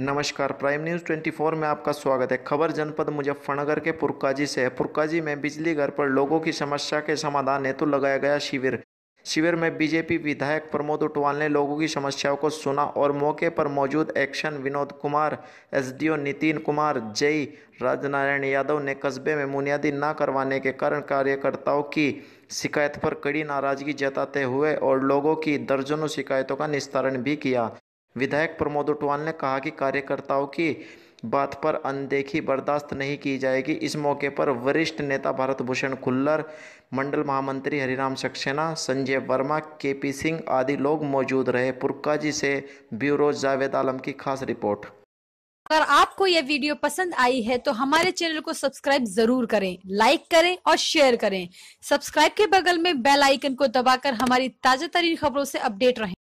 नमस्कार prime news 24 में आपका स्वागत है खबर जनपद मुजफ्फरनगर के पुरकाजी से है पुरकाजी में बिजली घर पर लोगों की समस्या के समाधान हेतु लगाया गया शिविर शिविर में बीजेपी विधायक प्रमोद उटवाल ने लोगों की समस्याओं को सुना और मौके पर मौजूद एक्शन विनोद कुमार एसडीओ नितिन कुमार जय राजनारायण यादव ने कस्बे में बुनियादी न करवाने के कारण कार्यकर्ताओं की शिकायत पर कड़ी नाराजगी जताते हुए और लोगों की दर्जनों शिकायतों का निस्तारण भी किया विधायक प्रमोद उटवाल ने कहा कि कार्यकर्ताओं की बात पर अनदेखी बर्दाश्त नहीं की जाएगी इस मौके पर वरिष्ठ नेता भारत भूषण खुल्लर मंडल महामंत्री हरिराम सक्सेना संजय वर्मा के पी सिंह आदि लोग मौजूद रहे पुरका जी से ब्यूरो जावेद आलम की खास रिपोर्ट अगर आपको यह वीडियो पसंद आई है तो हमारे चैनल को सब्सक्राइब जरूर करें लाइक करें और शेयर करें सब्सक्राइब के बगल में बेल आइकन को दबाकर हमारी ताजा तरीन खबरों से अपडेट रहें